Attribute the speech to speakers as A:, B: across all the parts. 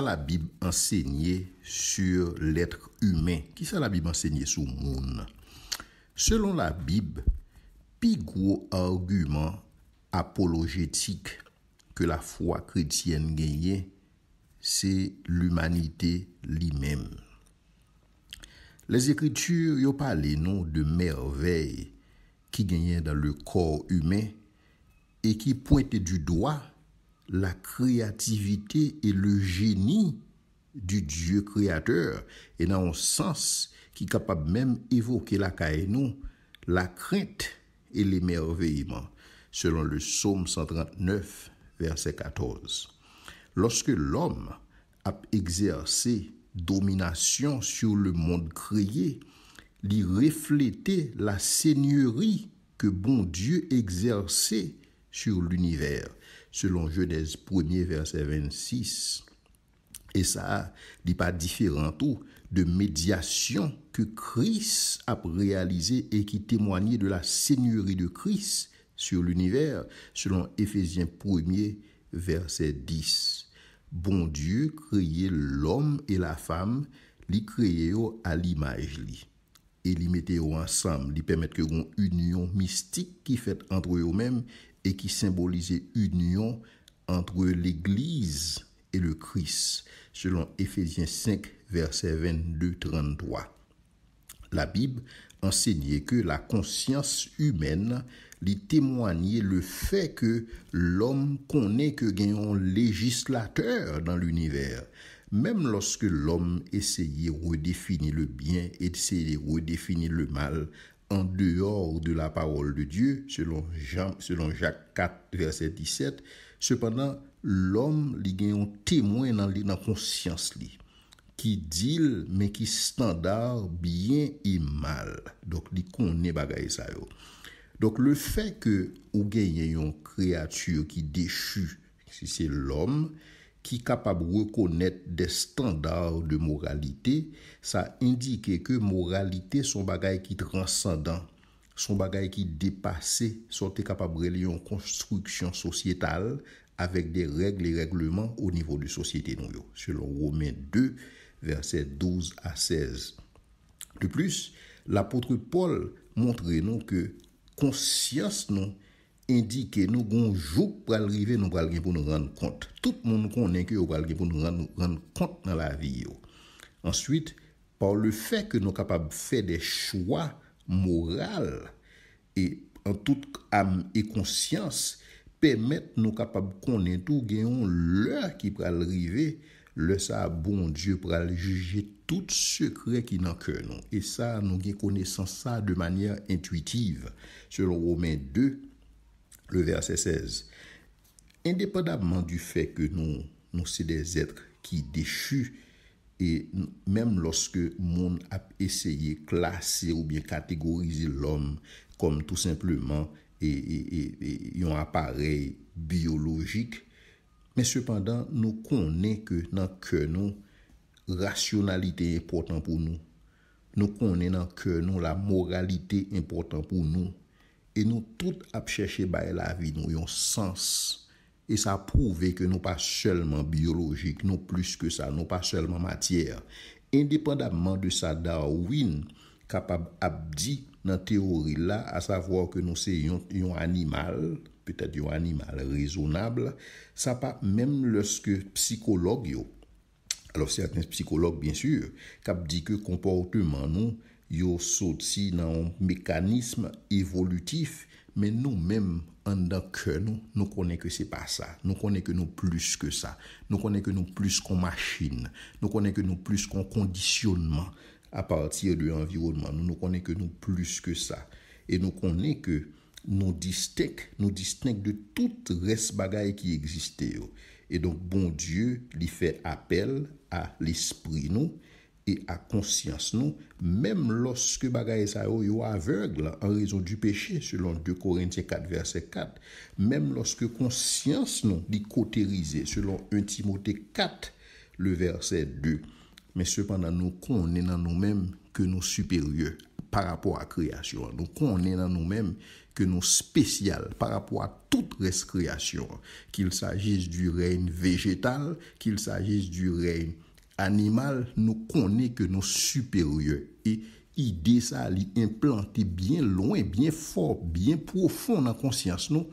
A: la Bible enseignait sur l'être humain? Qui sa la Bible enseignait sur le monde? Selon la Bible, plus gros argument apologétique que la foi chrétienne gagne, c'est l'humanité lui-même. Les Écritures y pas les noms de merveilles qui gagnait dans le corps humain et qui pointent du doigt la créativité et le génie du Dieu créateur, et dans un sens qui est capable même d'évoquer la nous, la crainte et l'émerveillement, selon le psaume 139, verset 14. Lorsque l'homme a exercé domination sur le monde créé, il reflétait la seigneurie que bon Dieu exerçait sur l'univers selon Genèse 1er verset 26. Et ça, n'est pas différent tout de médiation que Christ a réalisé et qui témoignait de la seigneurie de Christ sur l'univers, selon Ephésiens 1 verset 10. Bon Dieu créé l'homme et la femme, li créé à l'image li. Et li mette ensemble, li permet que une union mystique qui fait entre eux-mêmes et qui symbolisait union entre l'Église et le Christ, selon Éphésiens 5, verset 22-33. La Bible enseignait que la conscience humaine lui témoignait le fait que l'homme connaît que gagnant législateur dans l'univers. Même lorsque l'homme essayait de redéfinir le bien et de redéfinir le mal, an deor de la parol de Dieu, selon Jacques 4, verset 17, cependant l'homme li gen yon temoy nan konsyans li, ki dil men ki standar byen e mal. Dok li kon ne bagay sa yo. Dok le fe ke ou gen yon kreatur ki dechu, si se l'homme, ki kapab rekonnet de standar de moralite, sa indike ke moralite son bagay ki transandan, son bagay ki depase, sote kapab reliyon konstruksyon sosyetal, avek de regle e regleman o nivou de sosyete nou yo. Selon Romè 2, verset 12 a 16. De plus, l'apotre Paul montre nou ke konsyans nou indi ke nou gonjou pralrive nou pralrive pou nou rande kont. Tout moun konen ke ou pralrive pou nou rande kont nan la vi yo. Ensuite, par le fe ke nou kapab fe de chwa moral e an tout am e konsyans, pemet nou kapab konen tou genyon lè ki pralrive le sa bon dieu pral juje tout sekre ki nan ke nou. E sa nou gen kone san sa de manye intuitiv, selon Romain II, Le verset 16 Indépendamment du fait que nous Nous c'est des êtres qui déchus Et même lorsque Monde a essayé Classer ou bien catégoriser l'homme Comme tout simplement Et yon appareil Biologique Mais cependant nous connait que Dans que nous Rationalité important pour nous Nous connait dans que nous La moralité important pour nous E nou tout ap chèche baye la vi nou yon sens. E sa prouve ke nou pa chèlman biyologik, nou plus ke sa, nou pa chèlman matyèr. Indépendamman de sa Darwin, kap ap ap di nan teorila, a savoi ke nou se yon animal, petè di yon animal rezonable, sa pa mèm lòs ke psikolog yo. Alò, sè yon psikolog, bien sûr, kap di ke komportèman nou yo sot si nan an mekanisme evolutif men nou menm an dan ke nou nou konen ke se pa sa nou konen ke nou plus ke sa nou konen ke nou plus kon machin nou konen ke nou plus kon kondisyonman a patir di an environman nou konen ke nou plus ke sa e nou konen ke nou distek nou distek de tout res bagay ki egiste yo e donk bon die li fe apel a l'espri nou et à conscience nous, même lorsque bagaille ça yo aveugle en raison du péché selon 2 Corinthiens 4 verset 4, même lorsque conscience nous dicotérisée selon 1 Timothée 4 le verset 2. Mais cependant nous est dans nous-mêmes que nous supérieurs par rapport à la création. Nous est dans nous-mêmes que nous spéciales, par rapport à toute reste création, qu'il s'agisse du règne végétal, qu'il s'agisse du règne animal nou kone ke nou superye, e ide sa li implante bien lon, bien for, bien profon nan konsyans nou,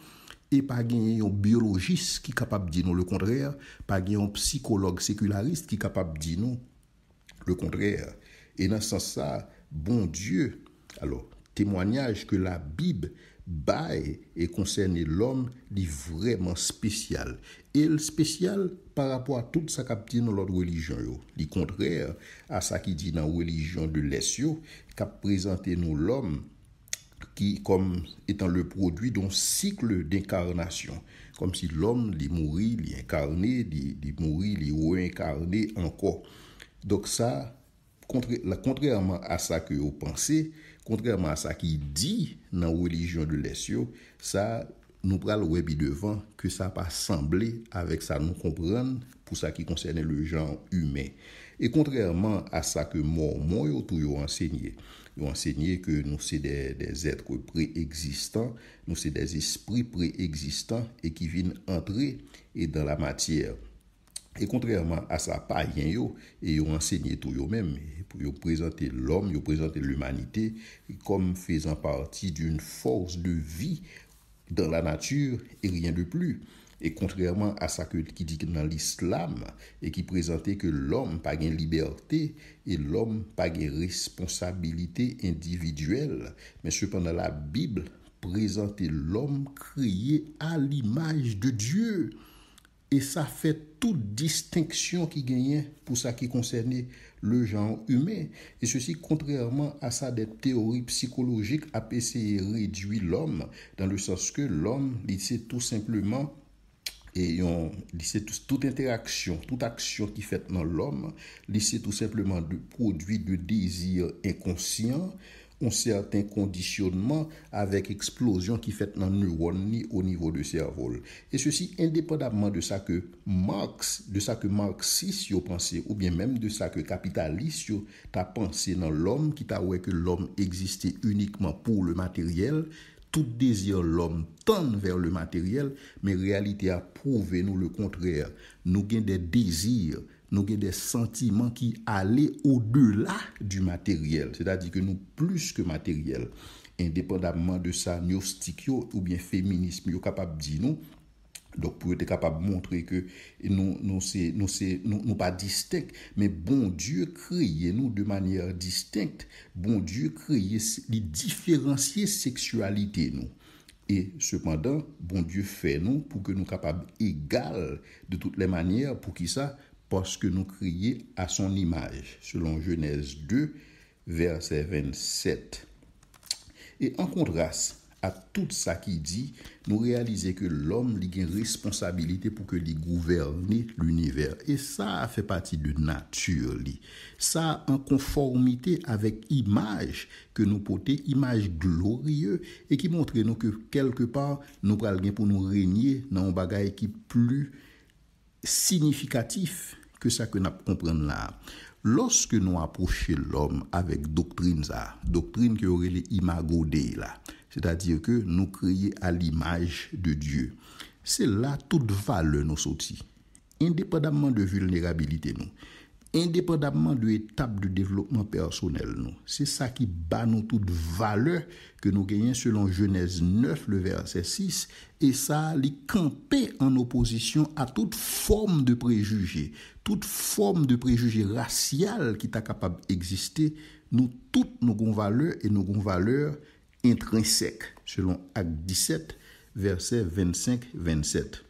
A: e pa gen yon biologis ki kapab di nou le kondre, pa gen yon psikolog sekularis ki kapab di nou le kondre, e nan san sa, bon die, alo, temwanyaj ke la bib, baye e konseyne lom li vreman spesyal. E l spesyal par apwa tout sa kap ti nou lot wèlijyon yo. Li kontrèr a sa ki di nan wèlijyon de lès yo, kap prezante nou lom ki kom etan le prodwi don sikl d'inkarnasyon. Kom si lom li mouri, li inkarné, li mouri, li ou inkarné anko. Dok sa, kontrèrman a sa ki yo panse, Kontrèman sa ki di nan wèlijyon de lesyo, sa nou pral wèbi devan ke sa pa sanble avèk sa nou kompran pou sa ki konsenè le jan humè. E kontrèman sa ke mò mò yo tou yo ansenye, yo ansenye ke nou se des etre pre-eksistan, nou se des espri pre-eksistan e ki vin antre e dan la matyère. E kontrèrman a sa pa yen yo, e yo ansegne tou yo men, yo prezante l'om, yo prezante l'umanite, kom fezan parti d'un force de vi dan la nature, e rien de plu. E kontrèrman a sa ki dik nan l'islam, e ki prezante ke l'om pa gen liberte, e l'om pa gen responsabilite individuel, men sepan nan la Bible, prezante l'om kriye a l'imaj de Dieu. et ça fait toute distinction qui gagnait pour ça qui concernait le genre humain. Et ceci contrairement à ça des théories psychologiques essayer réduit l'homme, dans le sens que l'homme, c'est tout simplement et c'est toute interaction, toute action qui fait dans l'homme, c'est tout simplement du produit de désir inconscient ou certain kondisyonman avek eksplosyon ki fet nan neuron ni ou nivou de servol. Et ceci indépendamment de sa ke Marx, de sa ke Marxist yo pense ou bien mèm de sa ke Capitalist yo ta pense nan l'homme, ki ta ouè ke l'homme existé unikman pou le materiel, tout désir l'homme tende ver le materiel, men realité a prouve nou le contraire, nou gen des désirs, Nou gen de sentiman ki ale ou de la du materiel. Se ta di ke nou plus ke materiel. Independabman de sa nyostik yo ou bien feminizm. Yo kapab di nou. Dok pou ete kapab montre ke nou pa distek. Men bon dieu kreyen nou de manyer distek. Bon dieu kreyen li diferenciye seksualite nou. E sepandan, bon dieu fe nou pou ke nou kapab egal de tout le manyer pou ki sa parce que nous crions à son image, selon Genèse 2, verset 27. Et en contraste à tout ça qui dit, nous réalisons que l'homme a une responsabilité pour que lui gouverne l'univers. Et ça fait partie de nature. Li. Ça en conformité avec image que nous portons, image glorieuse, et qui montre que quelque part, nous quelqu'un pour nous régner dans un bagage qui est plus significatif que ça que nous comprenons là. Lorsque nous approchons l'homme avec doctrine ça, doctrine qui aurait les imago là, c'est-à-dire que nous créons à l'image de Dieu. C'est là toute valeur nous sortit, indépendamment de vulnérabilité nous indépendamment de l'étape de développement personnel. C'est ça qui bat nous toute valeur que nous gagnons selon Genèse 9, le verset 6, et ça les camper en opposition à toute forme de préjugé, toute forme de préjugé racial qui est capable d'exister. Nous toutes nos avons valeurs et nos avons valeurs intrinsèques selon Acte 17, verset 25-27.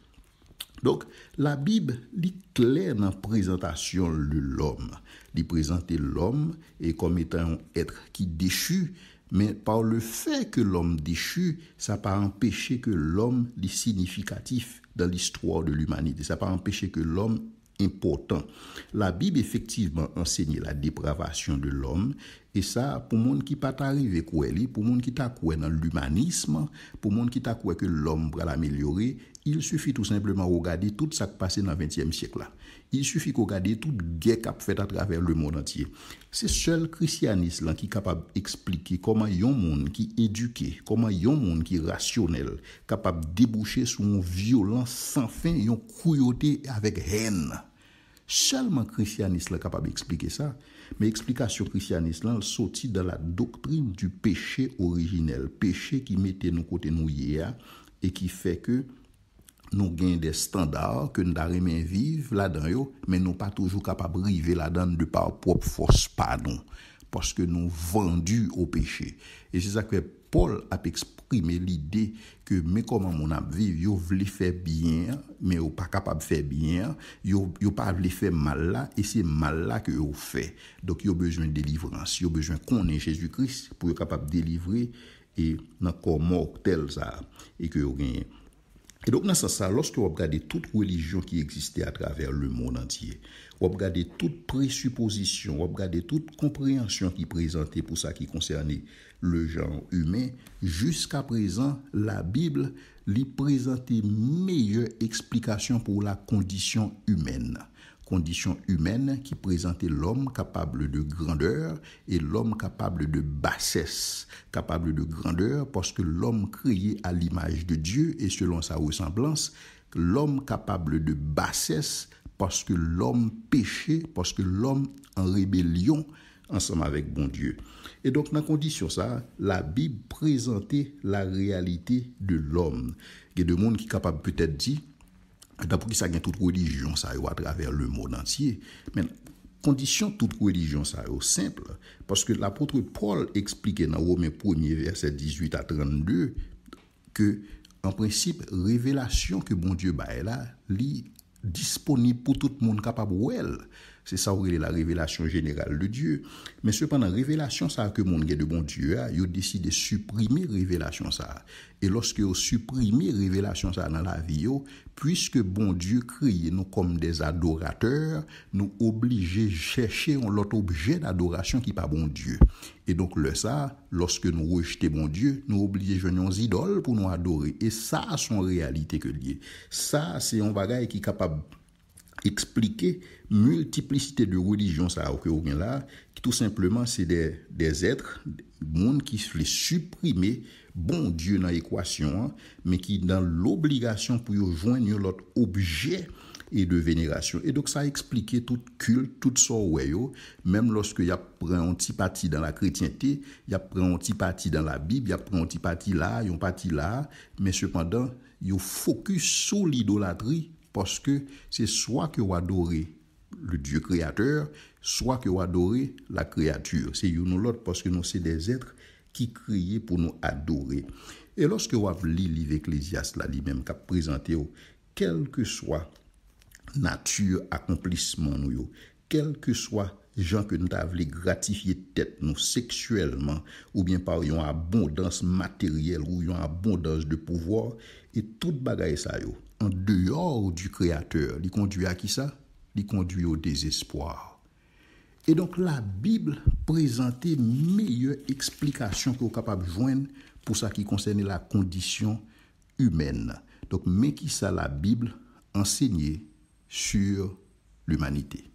A: Donc, la Bible lit clair dans la présentation de l'homme. Il présente l'homme comme étant un être qui déchu, mais par le fait que l'homme déchu, ça n'a pas empêché que l'homme est significatif dans l'histoire de l'humanité. Ça n'a pas empêché que l'homme important. La Bible effectivement enseigne la dépravation de l'homme et ça, pour monde qui pas arrivé pour pour monde qui t'a dans l'humanisme, pour monde qui t'a que l'homme va l'améliorer, il suffit tout simplement de regarder tout ce qui passé dans le 20 siècle Il suffit de regarder toute guerre qui a fait à travers le monde entier. C'est seul christianisme qui est capable d'expliquer comment un monde qui est éduqué, comment un monde qui est rationnel, capable de déboucher sur une violence sans fin, une cruauté avec haine. Seulement christianisme est capable d'expliquer ça. Mais explication christianiste, là, sortit dans la doctrine du péché originel, péché qui mettait nos côtés nous hier et qui fait que nous gagnons des standards que nous à vivre là-dedans, mais nous ne sommes pas toujours capables de vivre là-dedans de par propre force, pardon, parce que nous vendus au péché. Et c'est ça que Paul ap eksprime lide ke me koman moun ap vive, yo vle fè byen, men yo pa kapab fè byen, yo pa vle fè mal la, e se mal la ke yo fè. Dok yo bezwen delivranse, yo bezwen konen Jezoukris, pou yo kapab delivre, e nan kon mok tel sa, e ke yo genye. Et donc, dans ce lorsque vous regardez toute religion qui existait à travers le monde entier, vous regardez toute présupposition, vous regardez toute compréhension qui présentait pour ça qui concernait le genre humain, jusqu'à présent, la Bible lui présentait meilleure explication pour la condition humaine condition humaine qui présentait l'homme capable de grandeur et l'homme capable de bassesse. Capable de grandeur parce que l'homme créé à l'image de Dieu et selon sa ressemblance, l'homme capable de bassesse parce que l'homme péché, parce que l'homme en rébellion ensemble avec bon Dieu. Et donc, dans condition ça, la Bible présentait la réalité de l'homme. Il y a des qui capable peut-être dit Dapou ki sa gen tout religion sa yo a traver le moun antye, men kondisyon tout religion sa yo simple, paske l'apotre Paul explike nan wou men pounye verset 18 a 32, ke an precipe revelasyon ke bon dieu ba ela li disponib pou tout moun kapab wèl. C'est ça où est la révélation générale de Dieu. Mais cependant, révélation ça que mon gars de bon Dieu a, il décidé de supprimer révélation ça. Et lorsque vous supprimez révélation ça dans la vie, puisque bon Dieu crie nous comme des adorateurs, nous obligés chercher l'autre objet d'adoration qui pas bon Dieu. Et donc le ça, lorsque nous rejetons bon Dieu, nous obligés nos idoles pour nous adorer. Et ça, son réalité que lié. Ça, c'est un bagage qui est capable expliquer multiplicité de religions ça bien là qui tout simplement c'est des, êtres des monde qui se sont supprimer bon Dieu dans l'équation hein, mais qui dans l'obligation pour joindre l'autre objet et de vénération. Et donc, ça a tout culte, tout ça. même lorsque y a un petit parti dans la chrétienté, y a pris un petit parti dans la Bible, y a un petit parti là, y a un parti là, mais cependant, y a focus sur l'idolâtrie Poske se swa ke wadore le dieu kreator, swa ke wadore la kreatur. Se yon nou lot poske nou se dez etre ki kriye pou nou adore. E loske wav li li vek lesias la li menm kap prezante yo, kelke swa natyur akomplismon nou yo, kelke swa jan ke nou ta vle gratifiye tet nou seksuelman, ou bien pa yon abondans materyel, ou yon abondans de pouvor, e tout bagay sa yo. dehors du Créateur, il conduit à qui ça Il conduit au désespoir. Et donc la Bible présentait meilleure explication qu'on capable joindre pour ça qui concerne la condition humaine. Donc, mais qui ça la Bible enseignait sur l'humanité.